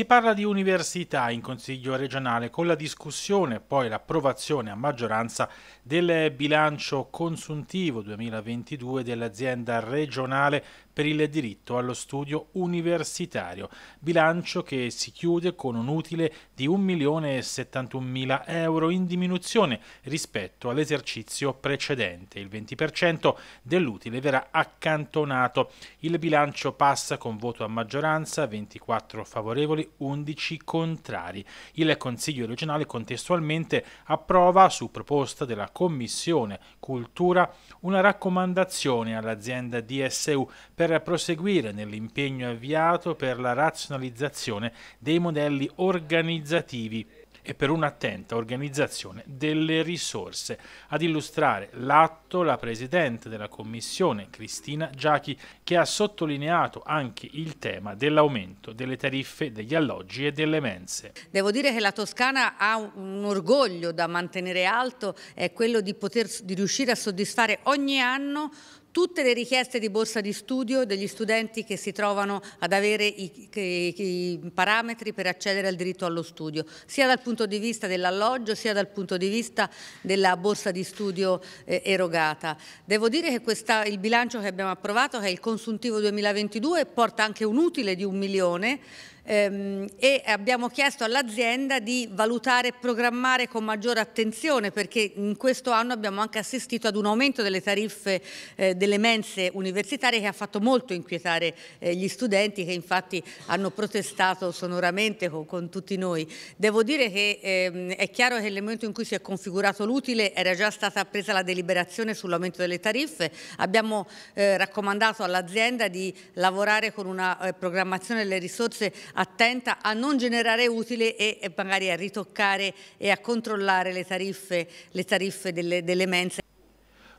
Si parla di università in Consiglio regionale con la discussione e poi l'approvazione a maggioranza del bilancio consuntivo 2022 dell'azienda regionale per il diritto allo studio universitario, bilancio che si chiude con un utile di 1.071.000 euro in diminuzione rispetto all'esercizio precedente. Il 20% dell'utile verrà accantonato. Il bilancio passa con voto a maggioranza, 24 favorevoli 11 contrari. Il Consiglio regionale contestualmente approva, su proposta della Commissione Cultura, una raccomandazione all'azienda DSU per proseguire nell'impegno avviato per la razionalizzazione dei modelli organizzativi e per un'attenta organizzazione delle risorse. Ad illustrare l'atto la Presidente della Commissione, Cristina Giachi, che ha sottolineato anche il tema dell'aumento delle tariffe degli alloggi e delle mense. Devo dire che la Toscana ha un orgoglio da mantenere alto, è quello di, poter, di riuscire a soddisfare ogni anno tutte le richieste di borsa di studio degli studenti che si trovano ad avere i, i, i, parametri per accedere al diritto allo studio, sia dal punto di vista dell'alloggio sia dal punto di vista della borsa di studio eh, erogata. Devo dire che questa, il bilancio che abbiamo approvato, che è il consuntivo 2022, porta anche un utile di un milione Ehm, e abbiamo chiesto all'azienda di valutare e programmare con maggiore attenzione perché in questo anno abbiamo anche assistito ad un aumento delle tariffe eh, delle mense universitarie che ha fatto molto inquietare eh, gli studenti che infatti hanno protestato sonoramente con, tutti noi. Devo dire che ehm, è chiaro che nel momento in cui si è configurato l'utile era già stata presa la deliberazione sull'aumento delle tariffe, abbiamo eh, raccomandato all'azienda di lavorare con una programmazione delle risorse attenta a non generare utile e magari a ritoccare e a controllare le tariffe, le tariffe delle, delle mense.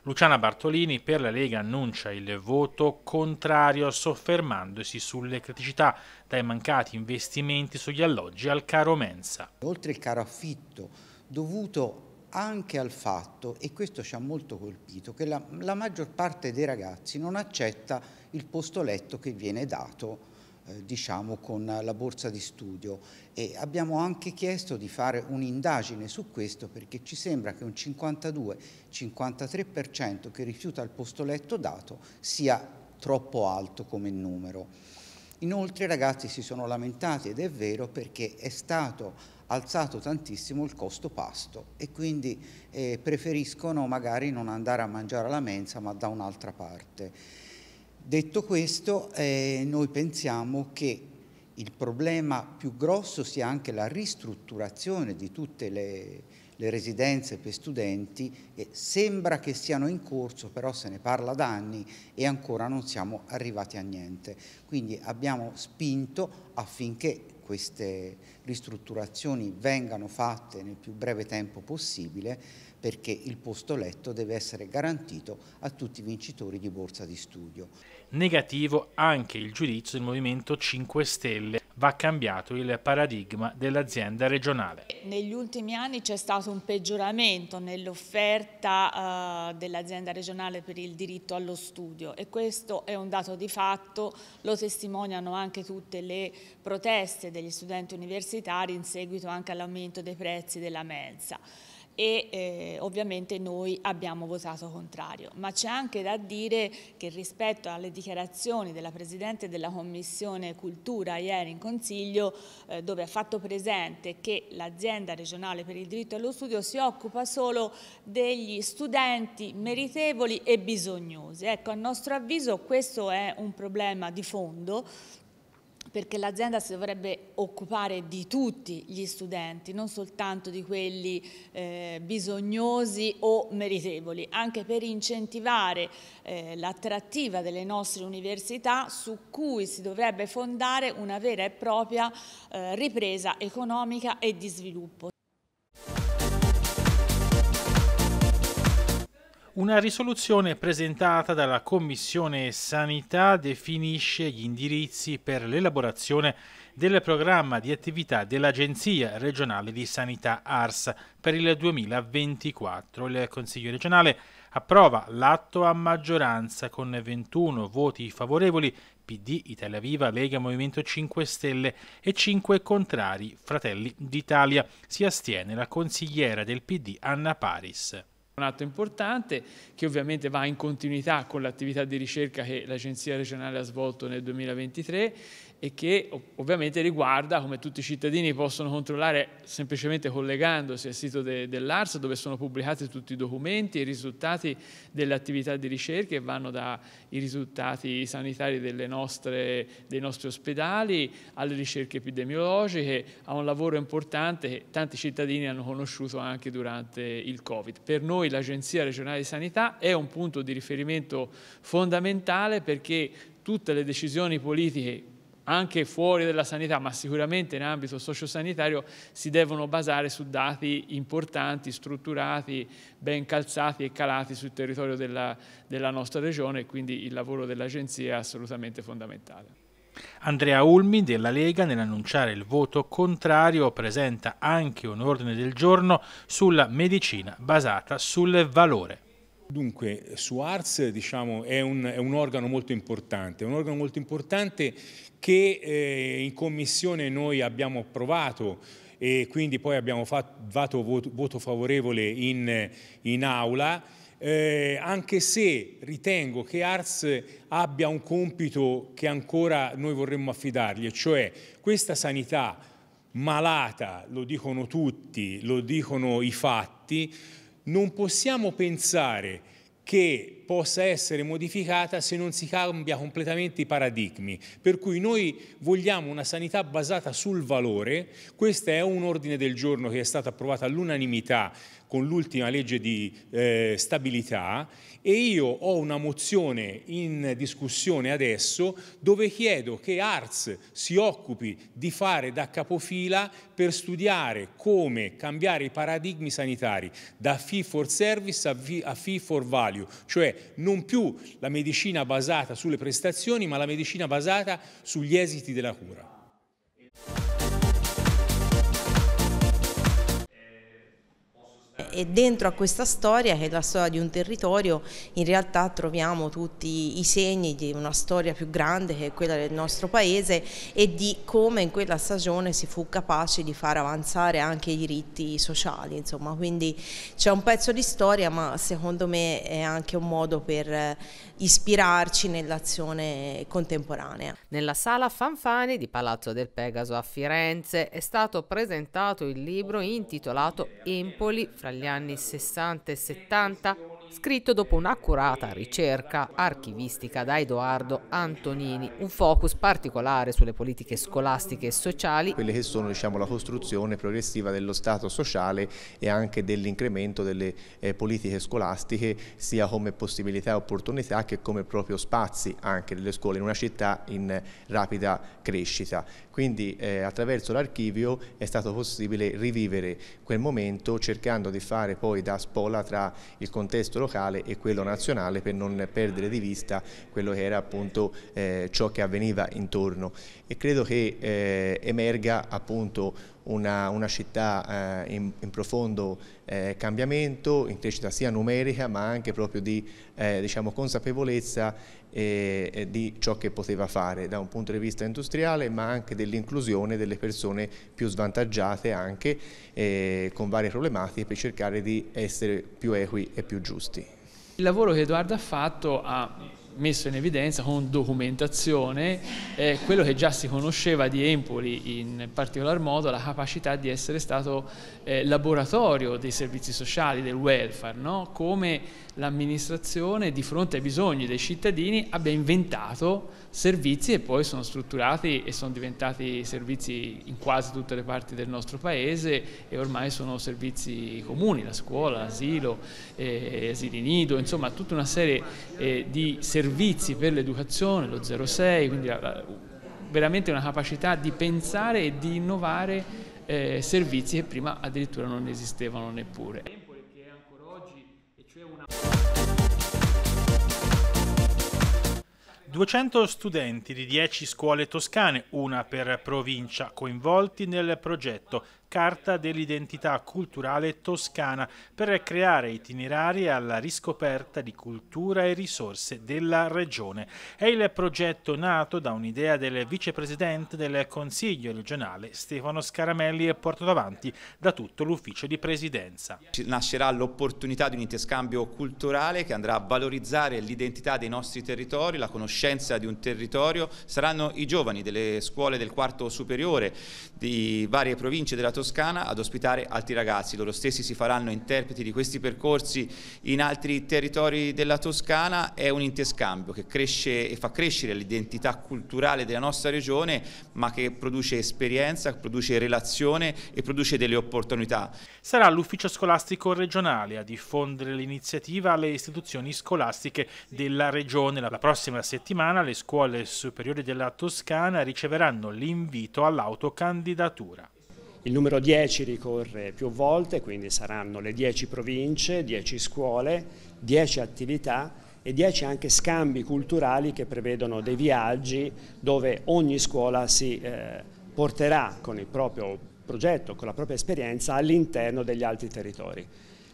Luciana Bartolini per la Lega annuncia il voto contrario soffermandosi sulle criticità dai mancati investimenti sugli alloggi al caro mensa. Oltre il caro affitto dovuto anche al fatto, e questo ci ha molto colpito, che la, la maggior parte dei ragazzi non accetta il posto letto che viene dato eh, diciamo, con la borsa di studio e abbiamo anche chiesto di fare un'indagine su questo perché ci sembra che un 52-53% che rifiuta il posto letto dato sia troppo alto come numero. Inoltre i ragazzi si sono lamentati ed è vero perché è stato alzato tantissimo il costo pasto e quindi eh, preferiscono magari non andare a mangiare alla mensa ma da un'altra parte. Detto questo, eh, noi pensiamo che il problema più grosso sia anche la ristrutturazione di tutte le, le residenze per studenti e sembra che siano in corso, però se ne parla da anni e ancora non siamo arrivati a niente. Quindi abbiamo spinto affinché queste ristrutturazioni vengano fatte nel più breve tempo possibile perché il posto letto deve essere garantito a tutti i vincitori di borsa di studio. Negativo anche il giudizio del Movimento 5 Stelle va cambiato il paradigma dell'azienda regionale. Negli ultimi anni c'è stato un peggioramento nell'offerta eh, dell'azienda regionale per il diritto allo studio e questo è un dato di fatto, lo testimoniano anche tutte le proteste degli studenti universitari in seguito anche all'aumento dei prezzi della mensa e eh, ovviamente noi abbiamo votato contrario. Ma c'è anche da dire che rispetto alle dichiarazioni della Presidente della Commissione Cultura ieri in Consiglio, eh, dove ha fatto presente che l'azienda regionale per il diritto allo studio si occupa solo degli studenti meritevoli e bisognosi. Ecco, a nostro avviso questo è un problema di fondo perché l'azienda si dovrebbe occupare di tutti gli studenti, non soltanto di quelli eh, bisognosi o meritevoli, anche per incentivare eh, l'attrattiva delle nostre università su cui si dovrebbe fondare una vera e propria eh, ripresa economica e di sviluppo. Una risoluzione presentata dalla Commissione Sanità definisce gli indirizzi per l'elaborazione del programma di attività dell'Agenzia regionale di sanità ARS per il 2024. Il Consiglio regionale approva l'atto a maggioranza con 21 voti favorevoli PD, Italia Viva, Lega, Movimento 5 Stelle e 5 contrari Fratelli d'Italia. Si astiene la consigliera del PD Anna Paris. Un atto importante che ovviamente va in continuità con l'attività di ricerca che l'Agenzia regionale ha svolto nel 2023 e che ovviamente riguarda come tutti i cittadini possono controllare semplicemente collegandosi al sito de, dell'ARS dove sono pubblicati tutti i documenti e i risultati delle attività di ricerca che vanno dai risultati sanitari nostre, dei nostri ospedali alle ricerche epidemiologiche, a un lavoro importante che tanti cittadini hanno conosciuto anche durante il Covid. Per noi l'Agenzia regionale di sanità è un punto di riferimento fondamentale perché tutte le decisioni politiche anche fuori della sanità, ma sicuramente in ambito sociosanitario, si devono basare su dati importanti, strutturati, ben calzati e calati sul territorio della, della nostra regione, quindi il lavoro dell'Agenzia è assolutamente fondamentale. Andrea Ulmi della Lega nell'annunciare il voto contrario presenta anche un ordine del giorno sulla medicina basata sul valore. Dunque, SUARS diciamo, è, un, è, un, organo molto importante, un organo molto importante che eh, in Commissione noi abbiamo approvato e quindi poi abbiamo fatto voto, voto favorevole in, in aula, eh, anche se ritengo che ARS abbia un compito che ancora noi vorremmo affidargli, cioè questa sanità malata, lo dicono tutti, lo dicono i fatti, non possiamo pensare che possa essere modificata se non si cambia completamente i paradigmi. Per cui noi vogliamo una sanità basata sul valore, questo è un ordine del giorno che è stato approvato all'unanimità con l'ultima legge di eh, stabilità e io ho una mozione in discussione adesso dove chiedo che ARS si occupi di fare da capofila per studiare come cambiare i paradigmi sanitari da fee for service a fee for value, cioè non più la medicina basata sulle prestazioni ma la medicina basata sugli esiti della cura. e dentro a questa storia, che è la storia di un territorio, in realtà troviamo tutti i segni di una storia più grande che è quella del nostro paese e di come in quella stagione si fu capace di far avanzare anche i diritti sociali. Insomma. Quindi c'è un pezzo di storia, ma secondo me è anche un modo per eh, ispirarci nell'azione contemporanea. Nella sala Fanfani di Palazzo del Pegaso a Firenze è stato presentato il libro intitolato Empoli fra gli negli anni 60 e 70 scritto dopo un'accurata ricerca archivistica da Edoardo Antonini, un focus particolare sulle politiche scolastiche e sociali. Quelle che sono diciamo, la costruzione progressiva dello Stato sociale e anche dell'incremento delle eh, politiche scolastiche sia come possibilità e opportunità che come proprio spazi anche delle scuole in una città in rapida crescita. Quindi eh, attraverso l'archivio è stato possibile rivivere quel momento cercando di fare poi da spola tra il contesto locale e quello nazionale per non perdere di vista quello che era appunto eh, ciò che avveniva intorno e credo che eh, emerga appunto una, una città eh, in, in, profondo eh, cambiamento, in crescita sia numerica ma anche proprio di eh, diciamo, consapevolezza di ciò che poteva fare da un punto di vista industriale ma anche dell'inclusione delle persone più svantaggiate anche eh, con varie problematiche per cercare di essere più equi e più giusti. Il lavoro che Edoardo ha fatto ha messo in evidenza con documentazione eh, quello che già si conosceva di Empoli, in particolar modo la capacità di essere stato eh, laboratorio dei servizi sociali, del welfare, no? come l'amministrazione di fronte ai bisogni dei cittadini abbia inventato servizi e poi sono strutturati e sono diventati servizi in quasi tutte le parti del nostro paese e ormai sono servizi comuni, la scuola, l'asilo, eh, asili nido, insomma tutta una serie eh, di servizi servizi per l'educazione, lo 06, quindi la, la, veramente una capacità di pensare e di innovare eh, servizi che prima addirittura non esistevano neppure. Una... 200 studenti di 10 scuole toscane, una per provincia, coinvolti nel progetto Carta dell'identità culturale toscana per creare itinerari alla riscoperta di cultura e risorse della regione. È il progetto nato da un'idea del vicepresidente del Consiglio regionale Stefano Scaramelli e portato avanti da tutto l'ufficio di presidenza. Nascerà l'opportunità di un interscambio culturale che andrà a valorizzare l'identità dei nostri territori, la conoscenza di un territorio. Saranno i giovani delle scuole del quarto superiore di varie province della Toscana Toscana ad ospitare altri ragazzi. Loro stessi si faranno interpreti di questi percorsi in altri territori della Toscana. È un interscambio che cresce e fa crescere l'identità culturale della nostra regione, ma che produce esperienza, produce relazione e produce delle opportunità. Sarà l'ufficio scolastico regionale a diffondere l'iniziativa alle istituzioni scolastiche della regione. La prossima settimana le scuole superiori della Toscana riceveranno l'invito all'autocandidatura. Il numero 10 ricorre più volte, quindi saranno le 10 province, 10 scuole, 10 attività e 10 anche scambi culturali che prevedono dei viaggi dove ogni scuola si eh, porterà con il proprio progetto, con la propria esperienza all'interno degli altri territori.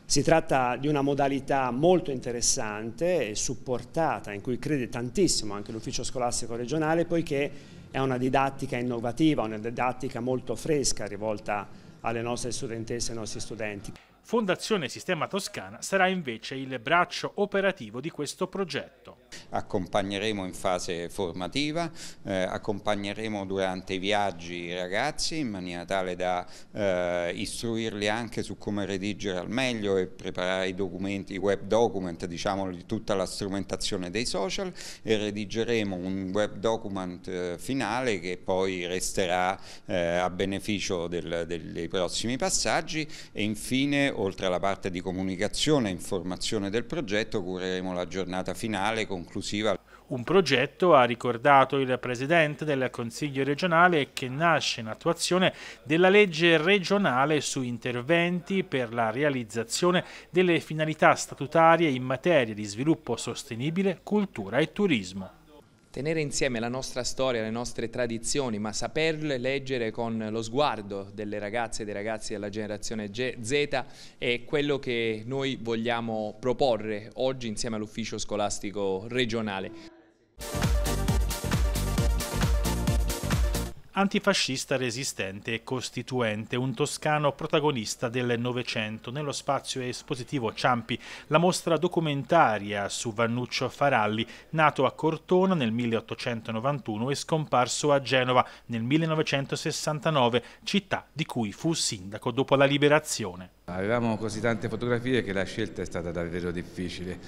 Si tratta di una modalità molto interessante e supportata in cui crede tantissimo anche l'ufficio scolastico regionale poiché è una didattica innovativa, una didattica molto fresca rivolta alle nostre studentesse e ai nostri studenti. Fondazione Sistema Toscana sarà invece il braccio operativo di questo progetto. Accompagneremo in fase formativa, eh, accompagneremo durante i viaggi i ragazzi in maniera tale da eh, istruirli anche su come redigere al meglio e preparare i documenti, i web document, diciamo di tutta la strumentazione dei social e redigeremo un web document eh, finale che poi resterà eh, a beneficio del, dei prossimi passaggi e infine oltre alla parte di comunicazione e informazione del progetto cureremo la giornata finale con conclusiva. Un progetto, ha ricordato il Presidente del Consiglio regionale, che nasce in attuazione della legge regionale su interventi per la realizzazione delle finalità statutarie in materia di sviluppo sostenibile, cultura e turismo tenere insieme la nostra storia, le nostre tradizioni, ma saperle leggere con lo sguardo delle ragazze e dei ragazzi della generazione Z è quello che noi vogliamo proporre oggi insieme all'ufficio scolastico regionale. antifascista resistente e costituente, un toscano protagonista del Novecento. Nello spazio espositivo Ciampi, la mostra documentaria su Vannuccio Faralli, nato a Cortona nel 1891 e scomparso a Genova nel 1969, città di cui fu sindaco dopo la liberazione. Avevamo così tante fotografie che la scelta è stata davvero difficile,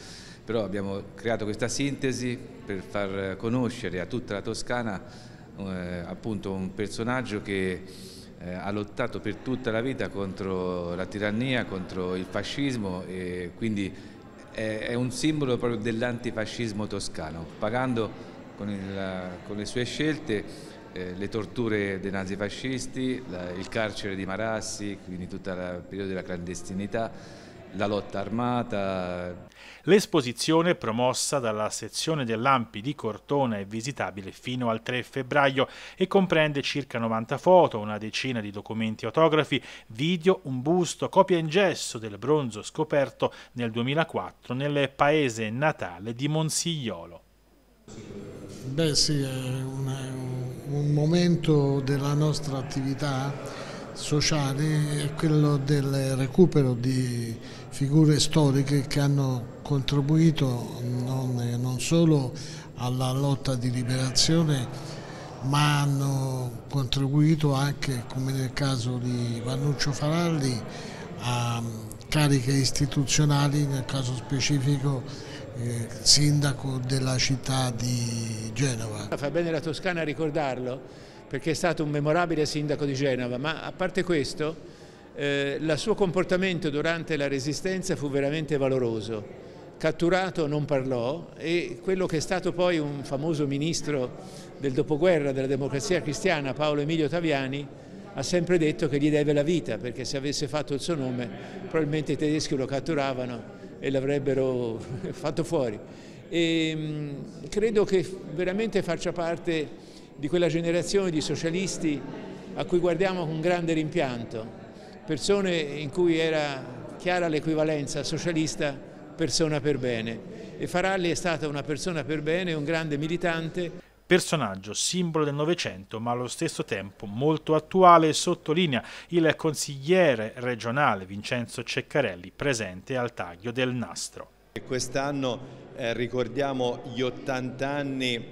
però abbiamo creato questa sintesi per far conoscere a tutta la Toscana eh, appunto un personaggio che eh, ha lottato per tutta la vita contro la tirannia, contro il fascismo e quindi è, è un simbolo proprio dell'antifascismo toscano, pagando con, il, con le sue scelte eh, le torture dei nazifascisti, la, il carcere di Marassi, quindi tutto il periodo della clandestinità la lotta armata. L'esposizione promossa dalla sezione dell'Ampi di Cortona è visitabile fino al 3 febbraio e comprende circa 90 foto, una decina di documenti autografi, video, un busto, copia in gesso del bronzo scoperto nel 2004 nel paese natale di Monsigliolo. Beh sì, è un, un momento della nostra attività sociale è quello del recupero di figure storiche che hanno contribuito non, non solo alla lotta di liberazione ma hanno contribuito anche, come nel caso di Vannuccio Faralli, a cariche istituzionali, nel caso specifico eh, sindaco della città di Genova. Fa bene la Toscana ricordarlo perché è stato un memorabile sindaco di Genova, ma a parte questo eh, il suo comportamento durante la resistenza fu veramente valoroso. Catturato non parlò e quello che è stato poi un famoso ministro del dopoguerra della democrazia cristiana, Paolo Emilio Taviani, ha sempre detto che gli deve la vita perché se avesse fatto il suo nome probabilmente i tedeschi lo catturavano e l'avrebbero fatto fuori. E, ehm, credo che veramente faccia parte di quella generazione di socialisti a cui guardiamo con grande rimpianto persone in cui era chiara l'equivalenza socialista persona per bene e Faralli è stata una persona per bene, un grande militante. Personaggio, simbolo del Novecento, ma allo stesso tempo molto attuale, sottolinea il consigliere regionale Vincenzo Ceccarelli, presente al taglio del nastro. Quest'anno eh, ricordiamo gli 80 anni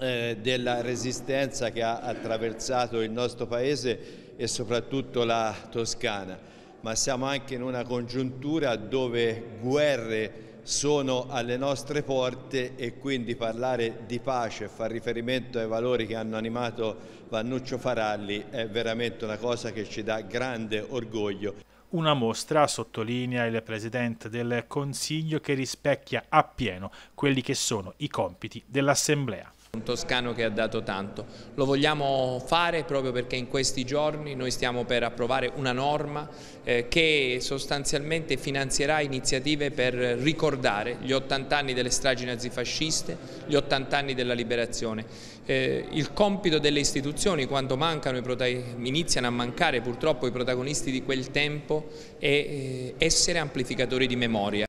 eh, della resistenza che ha attraversato il nostro paese e soprattutto la Toscana, ma siamo anche in una congiuntura dove guerre sono alle nostre porte e quindi parlare di pace e far riferimento ai valori che hanno animato Vannuccio Faralli è veramente una cosa che ci dà grande orgoglio. Una mostra, sottolinea il Presidente del Consiglio, che rispecchia appieno quelli che sono i compiti dell'Assemblea. Un toscano che ha dato tanto. Lo vogliamo fare proprio perché in questi giorni noi stiamo per approvare una norma eh, che sostanzialmente finanzierà iniziative per ricordare gli 80 anni delle stragi nazifasciste, gli 80 anni della liberazione. Eh, il compito delle istituzioni quando mancano, iniziano a mancare purtroppo i protagonisti di quel tempo è eh, essere amplificatori di memoria.